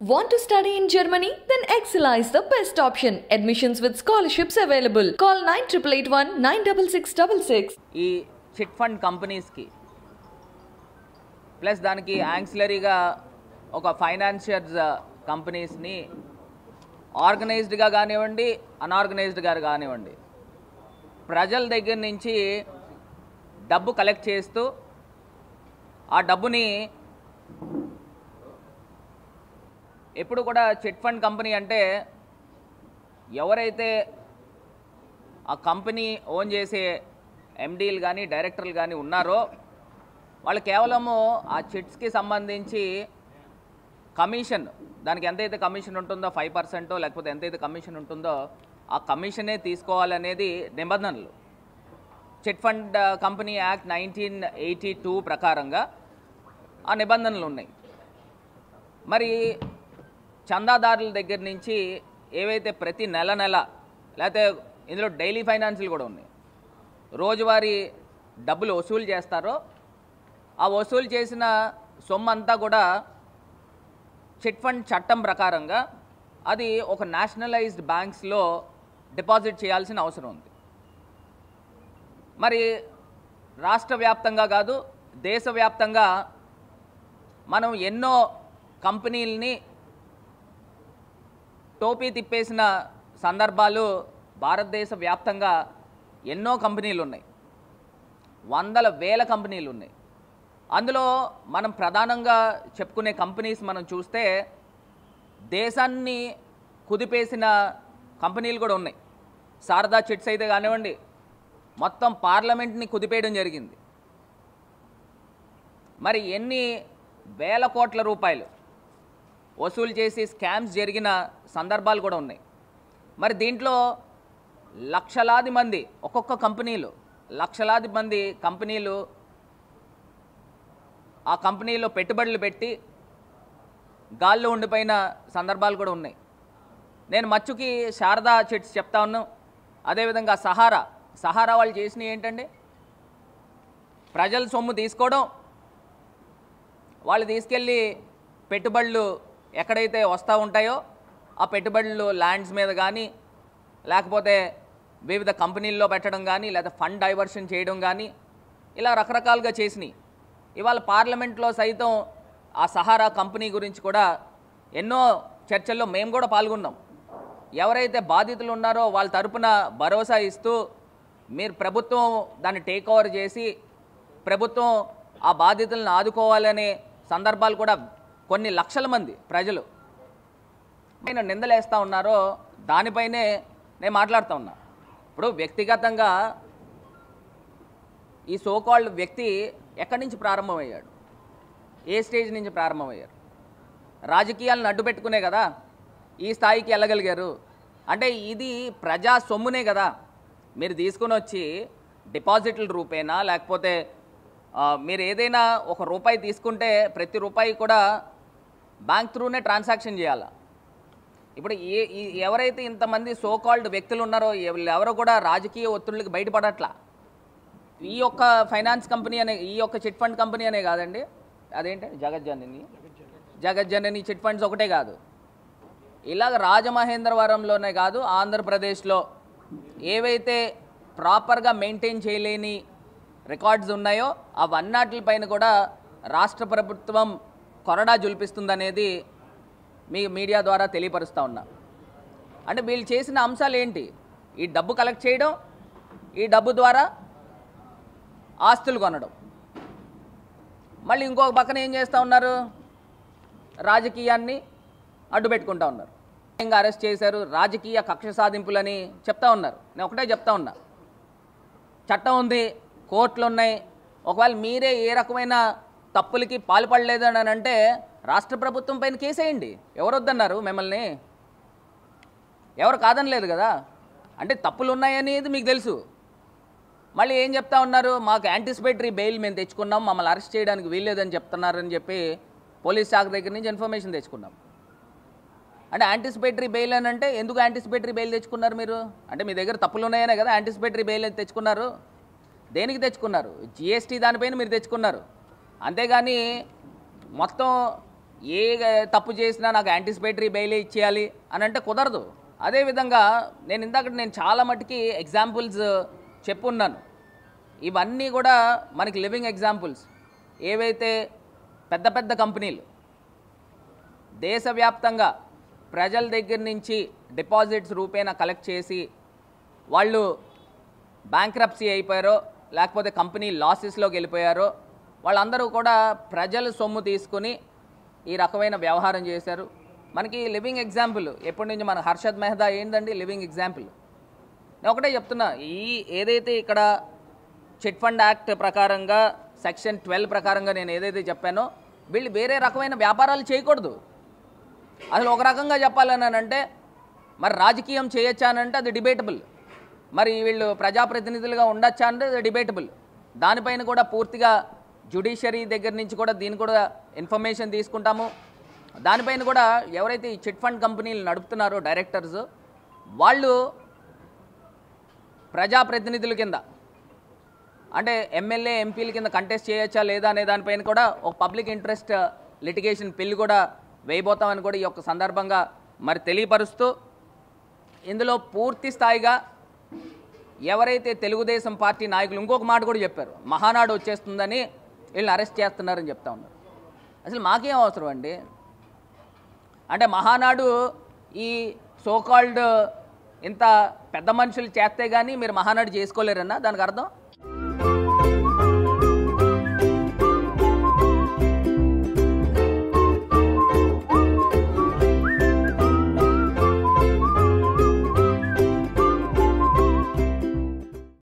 Want to study in Germany? Then Excella is the best option. Admissions with scholarships available. Call 9881 96666. ఈ chit fund కంపెనీస్కి plus దానికి యాంక్సిలరీగా ఒక financials కంపెనీస్ని ఆర్గనైజ్డ్గా కానివ్వండి అన్ఆర్గనైజ్డ్గా కానివ్వండి ప్రజల దగ్గర నుంచి డబ్బు కలెక్ట్ చేస్తూ ఆ డబ్బుని ఎప్పుడు కూడా చిట్ ఫండ్ కంపెనీ అంటే ఎవరైతే ఆ కంపెనీ ఓన్ చేసే ఎండీలు కానీ డైరెక్టర్లు కానీ ఉన్నారో వాళ్ళు కేవలము ఆ చిట్స్కి సంబంధించి కమిషన్ దానికి ఎంతైతే కమిషన్ ఉంటుందో ఫైవ్ పర్సెంటో లేకపోతే ఎంతైతే కమిషన్ ఉంటుందో ఆ కమిషనే తీసుకోవాలనేది నిబంధనలు chit fund company act nineteen eighty two ప్రకారంగా ఆ నిబంధనలు ఉన్నాయి మరి చందాదారుల దగ్గర నుంచి ఏవైతే ప్రతి నెల నెల లేకపోతే ఇందులో డైలీ ఫైనాన్షియల్ కూడా ఉన్నాయి రోజువారీ డబ్బులు వసూలు చేస్తారో ఆ వసూలు చేసిన సొమ్ము అంతా కూడా చిట్ ఫండ్ చట్టం ప్రకారంగా అది ఒక నేషనలైజ్డ్ బ్యాంక్స్లో డిపాజిట్ చేయాల్సిన అవసరం ఉంది మరి రాష్ట్ర వ్యాప్తంగా కాదు దేశవ్యాప్తంగా మనం ఎన్నో కంపెనీలని టోపీ తిప్పేసిన సందర్భాలు భారతదేశ వ్యాప్తంగా ఎన్నో కంపెనీలు ఉన్నాయి వందల వేల కంపెనీలు ఉన్నాయి అందులో మనం ప్రధానంగా చెప్పుకునే కంపెనీస్ మనం చూస్తే దేశాన్ని కుదిపేసిన కంపెనీలు కూడా ఉన్నాయి శారదా చిట్స్ అయితే కానివ్వండి మొత్తం పార్లమెంట్ని కుదిపేయడం జరిగింది మరి ఎన్ని వేల కోట్ల రూపాయలు వసూలు చేసి స్కామ్స్ జరిగిన సందర్భాలు కూడా ఉన్నాయి మరి దీంట్లో లక్షలాది మంది ఒక్కొక్క కంపెనీలు లక్షలాది మంది కంపెనీలు ఆ కంపెనీలో పెట్టుబడులు పెట్టి గాల్లో ఉండిపోయిన సందర్భాలు కూడా ఉన్నాయి నేను మచ్చుకి శారదా చెట్స్ చెప్తా ఉన్నాను అదేవిధంగా సహారా సహారా వాళ్ళు చేసినవి ఏంటండి ప్రజల సొమ్ము తీసుకోవడం వాళ్ళు తీసుకెళ్ళి పెట్టుబడులు ఎక్కడైతే వస్తూ ఉంటాయో ఆ పెట్టుబడులు ల్యాండ్స్ మీద కానీ లేకపోతే వివిధ కంపెనీల్లో పెట్టడం కానీ లేదా ఫండ్ డైవర్షన్ చేయడం కానీ ఇలా రకరకాలుగా చేసినాయి ఇవాళ పార్లమెంట్లో సైతం ఆ సహారా కంపెనీ గురించి కూడా ఎన్నో చర్చల్లో మేము కూడా పాల్గొన్నాం ఎవరైతే బాధితులు ఉన్నారో వాళ్ళ తరపున భరోసా ఇస్తూ మీరు ప్రభుత్వం దాన్ని టేక్ ఓవర్ చేసి ప్రభుత్వం ఆ బాధితులను ఆదుకోవాలనే సందర్భాలు కూడా కొన్ని లక్షల మంది ప్రజలు నేను నిందలేస్తూ ఉన్నారో దానిపైనే నేను మాట్లాడుతూ ఉన్నా ఇప్పుడు వ్యక్తిగతంగా ఈ సోకాల్డ్ వ్యక్తి ఎక్కడి నుంచి ప్రారంభమయ్యాడు ఏ స్టేజ్ నుంచి ప్రారంభమయ్యారు రాజకీయాలను అడ్డు పెట్టుకునే కదా ఈ స్థాయికి వెళ్ళగలిగారు అంటే ఇది ప్రజా సొమ్మునే కదా మీరు తీసుకుని వచ్చి డిపాజిట్ల రూపేనా లేకపోతే మీరు ఏదైనా ఒక రూపాయి తీసుకుంటే ప్రతి రూపాయి కూడా బ్యాంక్ త్రూనే ట్రాన్సాక్షన్ చేయాలి ఇప్పుడు ఏ ఎవరైతే ఇంతమంది సోకాల్డ్ వ్యక్తులు ఉన్నారో ఎవరో కూడా రాజకీయ ఒత్తిళ్ళకి బయటపడట్లా ఈ యొక్క ఫైనాన్స్ కంపెనీ అనే ఈ యొక్క చిట్ ఫండ్ కంపెనీ అనే కాదండి అదేంటి జగజ్జనని జగజ్జనని చిట్ ఫండ్స్ ఒకటే కాదు ఇలాగ రాజమహేంద్రవరంలోనే కాదు ఆంధ్రప్రదేశ్లో ఏవైతే ప్రాపర్గా మెయింటైన్ చేయలేని రికార్డ్స్ ఉన్నాయో పైన కూడా రాష్ట్ర ప్రభుత్వం కొరడా జుల్పిస్తుందనేది మీ మీడియా ద్వారా తెలియపరుస్తూ ఉన్నా అంటే వీళ్ళు చేసిన అంశాలు ఏంటి ఈ డబ్బు కలెక్ట్ చేయడం ఈ డబ్బు ద్వారా ఆస్తులు కొనడం మళ్ళీ ఇంకొక పక్కన ఏం చేస్తూ ఉన్నారు రాజకీయాన్ని అడ్డుపెట్టుకుంటా ఉన్నారు ఇంకా అరెస్ట్ చేశారు రాజకీయ కక్ష సాధింపులని చెప్తా ఉన్నారు నేను ఒకటే చెప్తా ఉన్నా చట్టం ఉంది కోర్టులు ఉన్నాయి ఒకవేళ మీరే ఏ రకమైన తప్పులకి పాల్పడలేదని అంటే రాష్ట్ర ప్రభుత్వం పైన కేసేయండి ఎవరొద్దన్నారు మిమ్మల్ని ఎవరు కాదనలేదు కదా అంటే తప్పులు ఉన్నాయనేది మీకు తెలుసు మళ్ళీ ఏం చెప్తా ఉన్నారు మాకు యాంటిసిపేటరీ బెయిల్ మేము తెచ్చుకున్నాం మమ్మల్ని అరెస్ట్ చేయడానికి వీల్లేదని చెప్తున్నారని చెప్పి పోలీస్ శాఖ దగ్గర నుంచి ఇన్ఫర్మేషన్ తెచ్చుకున్నాం అంటే యాంటిసిపేటరీ బెయిల్ అని అంటే ఎందుకు యాంటిసిపేటరీ బెయిల్ తెచ్చుకున్నారు మీరు అంటే మీ దగ్గర తప్పులు ఉన్నాయనే కదా యాంటిసిపేటరీ బెయిల్ తెచ్చుకున్నారు దేనికి తెచ్చుకున్నారు జిఎస్టీ దానిపైన మీరు తెచ్చుకున్నారు అంతేగాని మొత్తం ఏ తప్పు చేసినా నాకు యాంటిసిపేటరీ బెయిలే ఇచ్చేయాలి అని అంటే కుదరదు అదేవిధంగా నేను ఇందాక నేను చాలా మటుకి ఎగ్జాంపుల్స్ చెప్పున్నాను ఇవన్నీ కూడా మనకి లివింగ్ ఎగ్జాంపుల్స్ ఏవైతే పెద్ద పెద్ద కంపెనీలు దేశవ్యాప్తంగా ప్రజల దగ్గర నుంచి డిపాజిట్స్ రూపేణా కలెక్ట్ చేసి వాళ్ళు బ్యాంక్రప్సీ అయిపోయారో లేకపోతే కంపెనీ లాసెస్లోకి వెళ్ళిపోయారో వాళ్ళందరూ కూడా ప్రజల సొమ్ము తీసుకుని ఈ రకమైన వ్యవహారం చేశారు మనకి లివింగ్ ఎగ్జాంపుల్ ఎప్పటి నుంచి మన హర్షద్ మెహదా ఏంటండి లివింగ్ ఎగ్జాంపుల్ నేను ఒకటే చెప్తున్నా ఈ ఏదైతే ఇక్కడ చిట్ ఫండ్ యాక్ట్ ప్రకారంగా సెక్షన్ ట్వెల్వ్ ప్రకారంగా నేను ఏదైతే చెప్పానో వీళ్ళు వేరే రకమైన వ్యాపారాలు చేయకూడదు అసలు ఒక రకంగా అంటే మరి రాజకీయం చేయొచ్చా అంటే అది డిబేటబుల్ మరి వీళ్ళు ప్రజాప్రతినిధులుగా ఉండొచ్చా అంటే అది డిబేటబుల్ దానిపైన కూడా పూర్తిగా జ్యుడిషియరీ దగ్గర నుంచి కూడా దీన్ని కూడా ఇన్ఫర్మేషన్ తీసుకుంటాము దానిపైన కూడా ఎవరైతే ఈ చిట్ ఫండ్ కంపెనీలు నడుపుతున్నారో డైరెక్టర్స్ వాళ్ళు ప్రజాప్రతినిధుల కింద అంటే ఎమ్మెల్యే ఎంపీల కింద కంటెస్ట్ చేయొచ్చా లేదా అనే దానిపైన కూడా ఒక పబ్లిక్ ఇంట్రెస్ట్ లిటిగేషన్ బిల్ కూడా వేయబోతామని కూడా ఈ యొక్క సందర్భంగా మరి తెలియపరుస్తూ ఇందులో పూర్తి స్థాయిగా ఎవరైతే తెలుగుదేశం పార్టీ నాయకులు ఇంకొక మాట కూడా చెప్పారు మహానాడు వచ్చేస్తుందని వీళ్ళని అరెస్ట్ చేస్తున్నారని చెప్తా ఉన్నారు అసలు మాకేం అవసరం అండి అంటే మహానాడు ఈ సోకాల్డ్ ఇంత పెద్ద మనుషులు చేస్తే కానీ మీరు మహానాడు చేసుకోలేరన్నా దానికి అర్థం